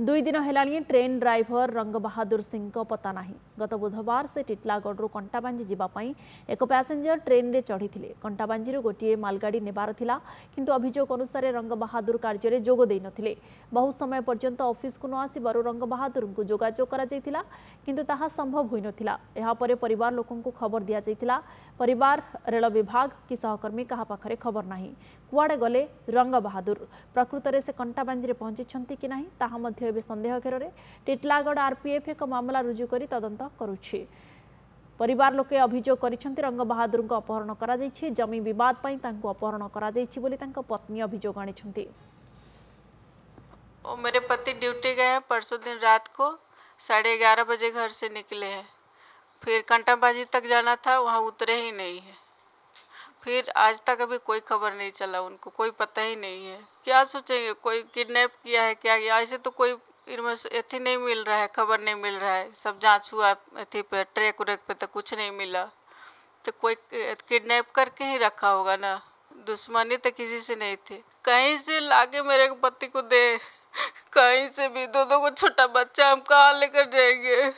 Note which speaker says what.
Speaker 1: दुई दिन है ट्रेन ड्राइवर रंगबहादुर सिंह पता ना गत बुधवार से टीटलागड़ कंटाबाजी जावाई एक पैसेंजर ट्रेन में चढ़ी थे कंटाबाजी गोटे मलगाड़ी नेबार था कि अभोग अनुसार रंगबहादुर कार्य जोगदेन बहु समय पर्यत अफिस् न आसव रंगबहादुर को जोजोग करा संभव हो नापर पर लोक खबर दि जाइला पर विभाग कि सहकर्मी क्या पाखे खबर ना कड़े गले रंगबहादुर प्रकृत से कंटाबाजी पहुंची कि ना ମଧ୍ୟ ଏବେ ସନ୍ଦେହ ଘେରରେ ଟିଟିଲାଗଡ଼ ଆର୍ପିଏଫ୍ ଏକ ମାମଲା ରୁଜୁ କରି ତଦନ୍ତ କରୁଛି ପରିବାର ଲୋକେ ଅଭିଯୋଗ କରିଛନ୍ତି ରଙ୍ଗବାହାଦୁରଙ୍କୁ ଅପହରଣ କରାଯାଇଛି ଜମି ବିବାଦ ପାଇଁ ତାଙ୍କୁ ଅପହରଣ କରାଯାଇଛି ବୋଲି ତାଙ୍କ ପତ୍ନୀ ଅଭିଯୋଗ ଆଣିଛନ୍ତି
Speaker 2: और मेरे पति ड्यूटी गए परसों दिन रात को साढ़े ग्यारह बजे घर से निकले हैं फिर कंटाबाजी तक जाना था वहाँ उतरे ही नहीं है फिर आज तक अभी कोई खबर नहीं चला उनको कोई पता ही नहीं है क्या सोचेंगे कोई किडनैप किया है क्या किया ऐसे तो कोई इनमें अथी नहीं मिल रहा है खबर नहीं मिल रहा है सब जांच हुआ अथी पे ट्रैक उरेक पे तो कुछ नहीं मिला तो कोई किडनैप करके ही रखा होगा ना दुश्मनी तो किसी से नहीं थी कहीं से लाके मेरे पति को दे कहीं से भी दो दो को छोटा बच्चा हम कहाँ लेकर जाएंगे